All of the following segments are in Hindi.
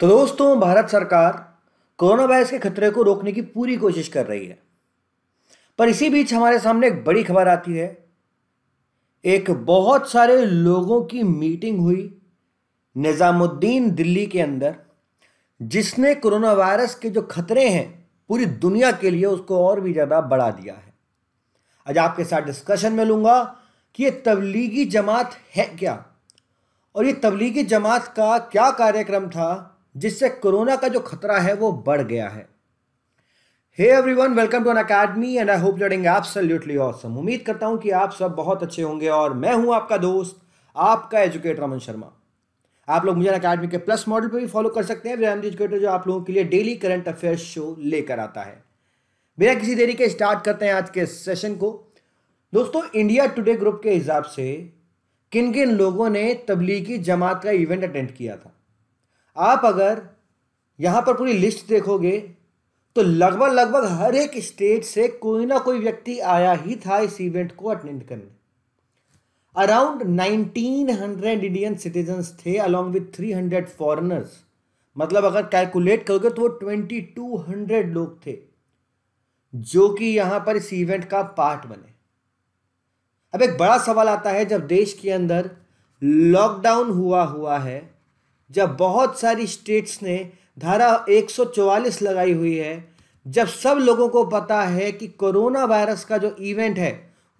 तो दोस्तों भारत सरकार कोरोना वायरस के खतरे को रोकने की पूरी कोशिश कर रही है पर इसी बीच हमारे सामने एक बड़ी खबर आती है एक बहुत सारे लोगों की मीटिंग हुई निज़ामुद्दीन दिल्ली के अंदर जिसने कोरोना वायरस के जो खतरे हैं पूरी दुनिया के लिए उसको और भी ज़्यादा बढ़ा दिया है आज आपके साथ डिस्कशन में लूँगा कि ये तबलीगी जमात है क्या और ये तबलीगी जमात का क्या कार्यक्रम था जिससे कोरोना का जो खतरा है वो बढ़ गया है hey everyone welcome to N academy and I hope learning absolutely awesome उम्मीद करता हूँ कि आप सब बहुत अच्छे होंगे और मैं हूँ आपका दोस्त आपका एजुकेटर अमन शर्मा आप लोग मुझे अकेडमी के प्लस मॉडल पर भी फॉलो कर सकते हैं एजुकेटर जो आप लोगों के लिए डेली करंट अफेयर्स शो लेकर आता है बिना किसी देरी के स्टार्ट करते हैं आज के सेशन को दोस्तों इंडिया टुडे ग्रुप के हिसाब से किन किन लोगों ने तबलीगी जमात का इवेंट अटेंड किया था आप अगर यहाँ पर पूरी लिस्ट देखोगे तो लगभग लगभग हर एक स्टेट से कोई ना कोई व्यक्ति आया ही था इस इवेंट को अटेंड करने अराउंड 1900 इंडियन सिटीजन्स थे अलोंग विथ 300 फॉरनर्स मतलब अगर कैलकुलेट करोगे तो वो 2200 लोग थे जो कि यहाँ पर इस इवेंट का पार्ट बने अब एक बड़ा सवाल आता है जब देश के अंदर लॉकडाउन हुआ हुआ है जब बहुत सारी स्टेट्स ने धारा 144 लगाई हुई है जब सब लोगों को पता है कि कोरोना वायरस का जो इवेंट है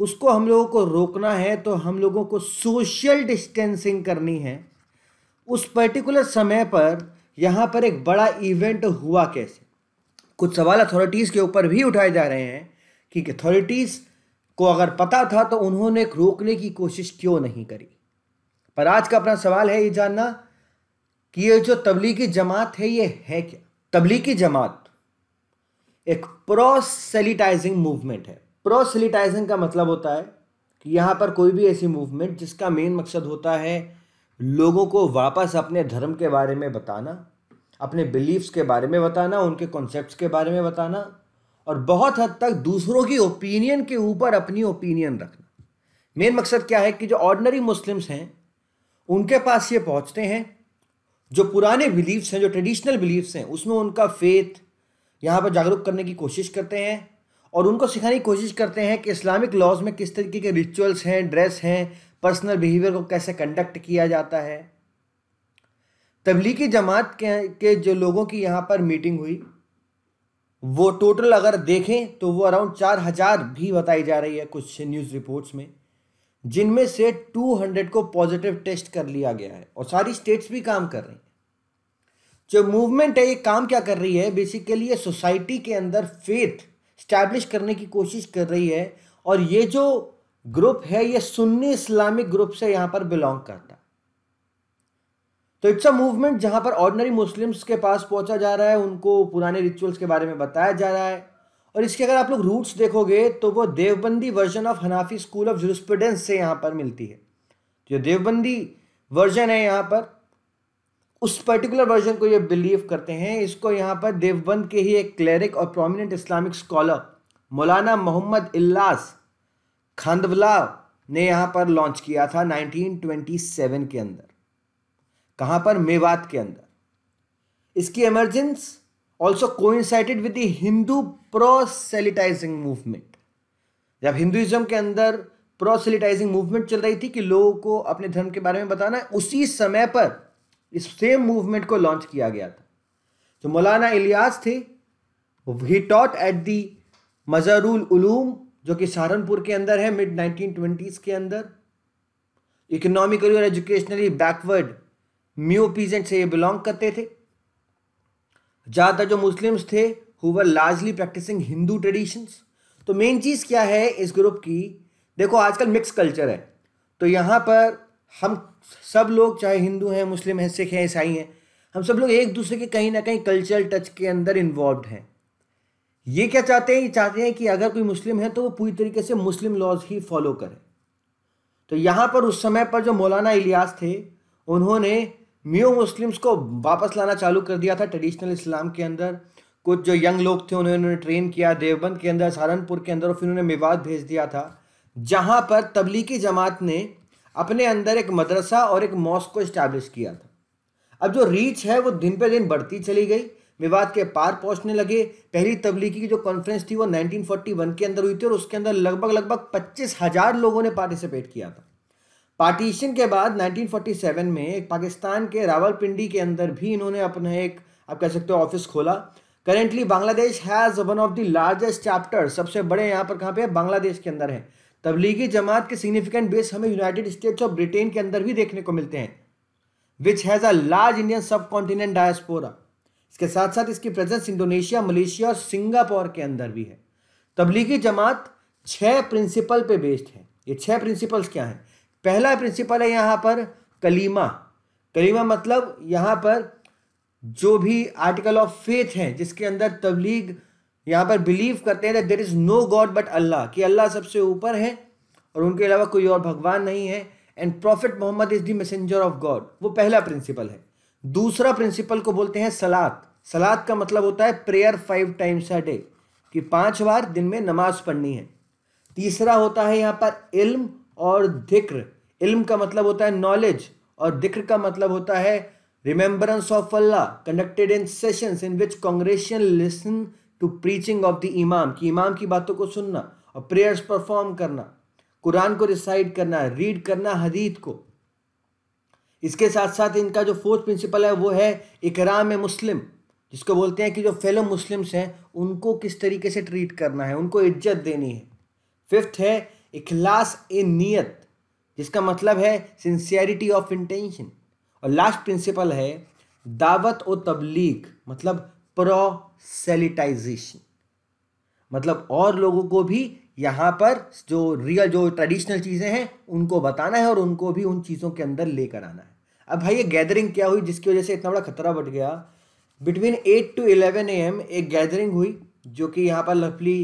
उसको हम लोगों को रोकना है तो हम लोगों को सोशल डिस्टेंसिंग करनी है उस पर्टिकुलर समय पर यहाँ पर एक बड़ा इवेंट हुआ कैसे कुछ सवाल अथॉरिटीज़ के ऊपर भी उठाए जा रहे हैं कि अथॉरिटीज़ को अगर पता था तो उन्होंने रोकने की कोशिश क्यों नहीं करी पर आज का अपना सवाल है ये जानना कि ये जो तबलीगी जमात है ये है क्या तबलीगी जमात एक प्रोसेलिटाइजिंग मूवमेंट है प्रोसेलिटाइजिंग का मतलब होता है कि यहाँ पर कोई भी ऐसी मूवमेंट जिसका मेन मकसद होता है लोगों को वापस अपने धर्म के बारे में बताना अपने बिलीव्स के बारे में बताना उनके कॉन्सेप्ट्स के बारे में बताना और बहुत हद तक दूसरों की ओपिनियन के ऊपर अपनी ओपिनियन रखना मेन मकसद क्या है कि जो ऑर्डनरी मुस्लिम्स हैं उनके पास ये पहुँचते हैं जो पुराने बिलीव्स हैं जो ट्रेडिशनल बिलीव्स हैं उसमें उनका फेथ यहाँ पर जागरूक करने की कोशिश करते हैं और उनको सिखाने की कोशिश करते हैं कि इस्लामिक लॉज में किस तरीके के रिचुअल्स हैं ड्रेस हैं पर्सनल बिहेवियर को कैसे कंडक्ट किया जाता है तबलीगी जमात के, के जो लोगों की यहाँ पर मीटिंग हुई वो टोटल अगर देखें तो वो अराउंड चार हज़ार भी बताई जा रही है कुछ न्यूज़ रिपोर्ट्स में जिनमें से 200 को पॉजिटिव टेस्ट कर लिया गया है और सारी स्टेट्स भी काम कर रही जो मूवमेंट है ये काम क्या कर रही है बेसिकली ये सोसाइटी के अंदर फेथ स्टैब्लिश करने की कोशिश कर रही है और ये जो ग्रुप है ये सुन्नी इस्लामिक ग्रुप से यहाँ पर बिलोंग करता तो इट्स अ मूवमेंट जहाँ पर ऑर्डनरी मुस्लिम्स के पास पहुंचा जा रहा है उनको पुराने रिचुअल्स के बारे में बताया जा रहा है और इसके अगर आप लोग रूट्स देखोगे तो वो Deobandi version of Hanafi school of jurisprudence से यहाँ पर मिलती है जो तो देवबंदी वर्जन है यहाँ पर उस पर्टिकुलर वर्जन को ये बिलीव करते हैं इसको यहाँ पर देवबंद के ही एक क्लैरिक और प्रोमिनेंट इस्लामिक स्कॉलर मौलाना मोहम्मद इल्लास खांदवला ने यहाँ पर लॉन्च किया था 1927 के अंदर कहाँ पर मेवात के अंदर इसकी emergence also coincided with the Hindu proselytizing movement जब हिंदुइज्म के अंदर प्रोसेलिटाइजिंग मूवमेंट चल रही थी कि लोगों को अपने धर्म के बारे में बताना है उसी समय पर इस सेम मूवमेंट को लॉन्च किया गया था जो मौलाना इलियास थे ही taught at the Mazarul Uloom जो कि सहारनपुर के अंदर है मिड नाइनटीन ट्वेंटीज़ के अंदर इकोनॉमिकली और एजुकेशनली बैकवर्ड म्यू पीजेंट से ये बिलोंग करते थे ज़्यादातर जो मुस्लिम्स थे who were largely practicing Hindu traditions तो मेन चीज़ क्या है इस ग्रुप की देखो आजकल मिक्स कल्चर है तो यहाँ पर हम सब लोग चाहे हिंदू हैं मुस्लिम हैं सिख हैं ईसाई हैं हम सब लोग एक दूसरे के कहीं ना कहीं कल्चरल टच के अंदर इन्वॉल्व हैं ये क्या चाहते हैं ये चाहते हैं कि अगर कोई मुस्लिम है तो वो पूरी तरीके से मुस्लिम लॉज ही फॉलो करें तो यहाँ पर उस समय पर जो मौलाना इलियास थे उन्होंने मियो मुस्लिम्स को वापस लाना चालू कर दिया था ट्रेडिशनल इस्लाम के अंदर कुछ जो यंग लोग थे उन्हें उन्होंने ट्रेन किया देवबंद के अंदर सहारनपुर के अंदर और फिर उन्होंने मेवात भेज दिया था जहाँ पर तबलीगी जमात ने अपने अंदर एक मदरसा और एक मॉस्क को इस्टेब्लिश किया था अब जो रीच है वो दिन पे दिन बढ़ती चली गई विवाद के पार पहुँचने लगे पहली तबलीगी की जो कॉन्फ्रेंस थी वो 1941 के अंदर हुई थी और उसके अंदर लगभग लगभग पच्चीस हज़ार लोगों ने पार्टिसिपेट किया था पार्टीशन के बाद 1947 में एक पाकिस्तान के रावलपिंडी के अंदर भी इन्होंने अपना एक आप कह सकते हो ऑफिस खोला currently Bangladesh has one of the largest chapter सबसे बड़े यहाँ पर कहाँ पे बांग्लादेश के अंदर है तबलीगी जमात के सिग्निफिकेंट बेस हमें यूनाइटेड स्टेट्स और ब्रिटेन के अंदर भी देखने को मिलते हैं which has a large Indian subcontinent diaspora इसके साथ साथ इसकी प्रेजेंस इंडोनेशिया मलेशिया और सिंगापुर के अंदर भी है तबलीगी जमात छः प्रिंसिपल पे बेस्ड है ये छः प्रिंसिपल्स क्या हैं पहला प्रिंसिपल है यहाँ पर कलीमा कलीमा मतलब यहाँ पर जो भी आर्टिकल ऑफ फेथ है जिसके अंदर तबलीग यहाँ पर बिलीव करते हैं that there is no God but Allah कि अल्लाह सबसे ऊपर है और उनके अलावा कोई और भगवान नहीं है and prophet Muhammad is the messenger of God वो पहला प्रिंसिपल है दूसरा प्रिंसिपल को बोलते हैं सलाद सलाद का मतलब होता है prayer five times a day कि पांच बार दिन में नमाज पढ़नी है तीसरा होता है यहाँ पर इल्म और धिक्र इल्म का मतलब होता है नॉलेज और दिक्र का मतलब होता है remembrance of Allah conducted in sessions in which congregation listen to preaching of the imam की इमाम की बातों को सुनना और प्रेयर्स परफॉर्म करना कुरान को रिसाइड करना रीड करना हदीत को इसके साथ साथ इनका जो फोर्थ प्रिंसिपल है वो है इकराम मुस्लिम जिसको बोलते हैं कि जो फेलो मुस्लिम्स हैं उनको किस तरीके से ट्रीट करना है उनको इज्जत देनी है फिफ्थ है इखलास ए नीयत जिसका मतलब है सिंसियरिटी ऑफ इंटेंशन और लास्ट प्रिंसिपल है दावत और तबलीग मतलब प्रोसेलिटाइजेशन मतलब और लोगों को भी यहाँ पर जो रियल जो ट्रेडिशनल चीज़ें हैं उनको बताना है और उनको भी उन चीज़ों के अंदर लेकर आना है अब भाई ये गैदरिंग क्या हुई जिसकी वजह से इतना बड़ा खतरा बढ़ गया between eight to eleven AM एक गैदरिंग हुई जो कि यहाँ पर लफली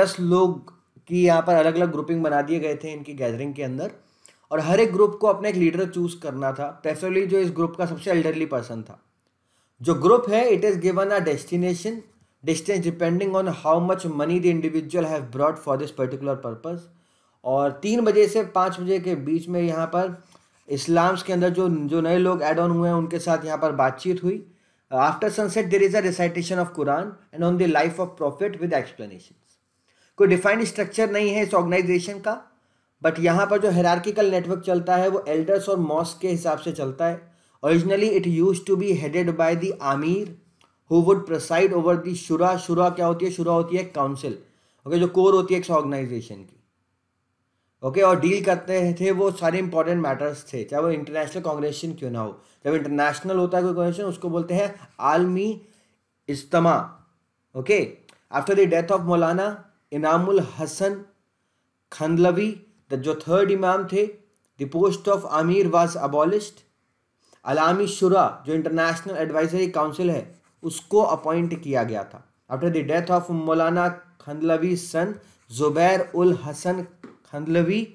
दस लोग की यहाँ पर अलग अलग ग्रुपिंग बना दिए गए थे इनकी गैदरिंग के अंदर और हर एक ग्रुप को अपना एक लीडर चूज करना था प्रेफरली जो इस ग्रुप का सबसे एल्डरली पर्सन था जो ग्रुप है it is given a destination distance depending on how much money the individual have brought for this particular purpose और तीन बजे से पाँच बजे के बीच में यहाँ पर इस्लाम्स के अंदर जो जो नए लोग एड ऑन हुए हैं उनके साथ यहाँ पर बातचीत हुई after sunset there is a recitation of Quran and on the life of prophet with explanation कोई डिफाइंड स्ट्रक्चर नहीं है इस ऑर्गेनाइजेशन का बट यहाँ पर जो हेरार्किकल नेटवर्क चलता है वो एल्डर्स और मॉस के हिसाब से चलता है originally it use to be headed by the amir who would preside over the shura शुरा क्या होती है शुरा होती है काउंसिल ओके okay, जो कोर होती है एक ऑर्गेनाइजेशन की ओके okay, और डील करते थे वो सारे इंपॉर्टेंट मैटर्स थे चाहे वो इंटरनेशनल कांग्रेसन क्यों ना हो जब इंटरनेशनल होता है कोई कांग्रेस उसको बोलते हैं आलमी इज्तमा okay after the death of Maulana Inamul Hasan Kandhalvi the जो थर्ड इमाम थे the post of amir was abolished अलामी शुरा जो इंटरनेशनल एडवाइजरी काउंसिल है उसको अपॉइंट किया गया था आफ्टर द डेथ ऑफ मौलाना खंदलवी सन जुबैर उल हसन खंदलवी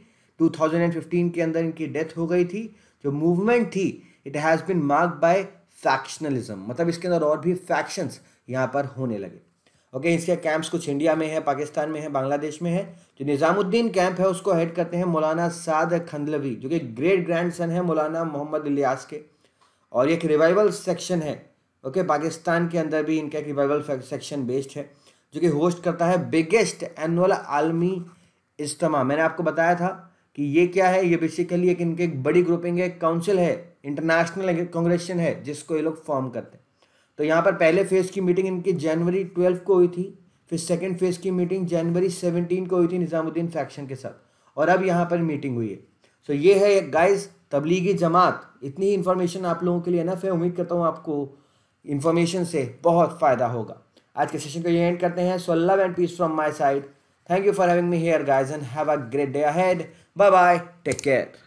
2015 के अंदर इनकी डेथ हो गई थी जो मूवमेंट थी it has been marked by factionalism मतलब इसके अंदर और भी फैक्शंस यहाँ पर होने लगे ओके इसके कैंप्स कुछ इंडिया में है पाकिस्तान में है बांग्लादेश में है जो निज़ामुद्दीन कैंप है उसको हेड करते हैं मौलाना साद खंदलवी जो कि ग्रेट ग्रैंड सन है मौलाना मोहम्मद इलियास के और एक रिवाइवल सेक्शन है ओके पाकिस्तान के अंदर भी इनका एक रिवाइवल सेक्शन बेस्ड है जो कि होस्ट करता है बिगेस्ट एनअल आलमी इज्तम मैंने आपको बताया था कि ये क्या है ये बेसिकली एक इनके एक बड़ी ग्रुपिंग है काउंसिल है इंटरनेशनल कॉन्ग्रेशन है जिसको ये लोग फॉर्म करते हैं तो यहाँ पर पहले फेज़ की मीटिंग इनकी जनवरी ट्वेल्व को हुई थी फिर सेकेंड फेज़ की मीटिंग जनवरी सेवनटीन को हुई थी निज़ामुद्दीन फैक्शन के साथ और अब यहाँ पर मीटिंग हुई है सो so, ये है गाइस तबलीगी जमात इतनी ही इन्फॉर्मेशन आप लोगों के लिए ना फिर उम्मीद करता हूँ आपको इन्फॉर्मेशन से बहुत फ़ायदा होगा आज के सेशन को ये एंड करते हैं so love and peace from my side thank you for having me here guys and have a great day ahead bye bye take care